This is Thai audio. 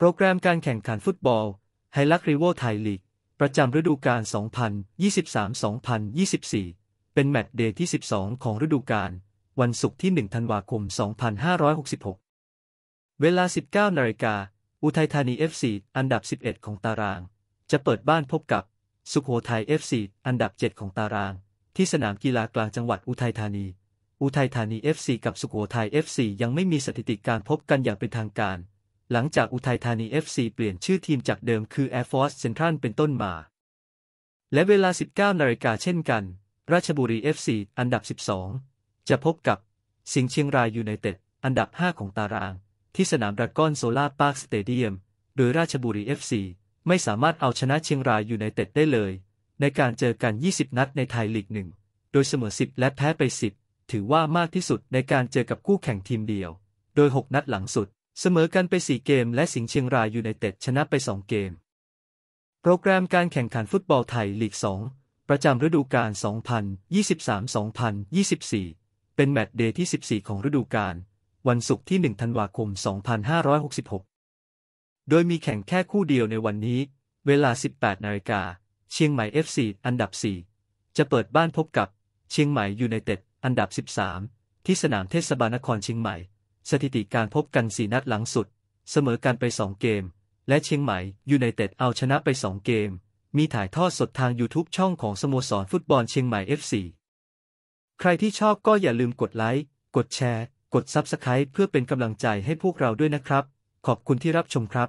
โปรแกรมการแข่งขันฟุตบอลไฮลักริโวไทยลีกประจำฤดูกาล2023-2024 เป็นแมตช์เดย์ที่ 12 ของฤดูกาลวันศุกร์ที่1ธันวาคม2566 เวลา 19 นาฬิกา อุทัยธานี FC อันดับ 11 ของตาราง จะเปิดบ้านพบกับสุขโขทัย FC อันดับ 7 ของตาราง ที่สนามกีฬากลางจังหวัดอุทัยธานี อุทัยธานี FC กับสุขโขทัย FC ยังไม่มีสถิติการพบกันอย่างเป็นทางการหลังจากอุทัยธานี FC เปลี่ยนชื่อทีมจากเดิมคือ Air Force Central เป็นต้นมา และเวลา 19นาฬิกาเช่นกัน ราชบุรี FC อันดับ 12 จะพบกับสิงห์เชียงรายยูไนเต็ดอันดับ 5 ของตาราง ที่สนามดราก้อนโซล่าพาร์คสเตเดียมโดยราชบุรี FC ไม่สามารถเอาชนะเชียงรายยูไนเต็ดได้เลย ในการเจอกัน 20 นัดในไทยลีกหนึ่ง โดยเสมอ 10 และแพ้ไป 10ถือว่ามากที่สุดในการเจอกับคู่แข่งทีมเดียว โดย6นัดหลังสุดเสมอกันไป 4 เกมและสิงห์เชียงรายยูไนเต็ด ชนะไป 2 เกม โปรแกรมการแข่งขันฟุตบอลไทยลีก 2 ประจำฤดูกาล 2023-2024 เป็นแมตช์เดย์ที่ 14 ของฤดูกาลวันศุกร์ที่ 1 ธันวาคม 2566 โดยมีแข่งแค่คู่เดียวในวันนี้ เวลา 18 นาฬิกาเชียงใหม่ FC อันดับ 4 จะเปิดบ้านพบกับ เชียงใหม่ยูไนเต็ด อันดับ 13 ที่สนามเทศบาลนครเชียงใหม่สถิติการพบกันสี่นัดหลังสุด เสมอกันไปสองเกม และเชียงใหม่ยูไนเต็ดเอาชนะไปสองเกม มีถ่ายทอดสดทาง YouTube ช่องของสโมสรฟุตบอลเชียงใหม่ FC ใครที่ชอบก็อย่าลืมกดไลค์กดแชร์ กดซับสไคร b e เพื่อเป็นกำลังใจให้พวกเราด้วยนะครับ ขอบคุณที่รับชมครับ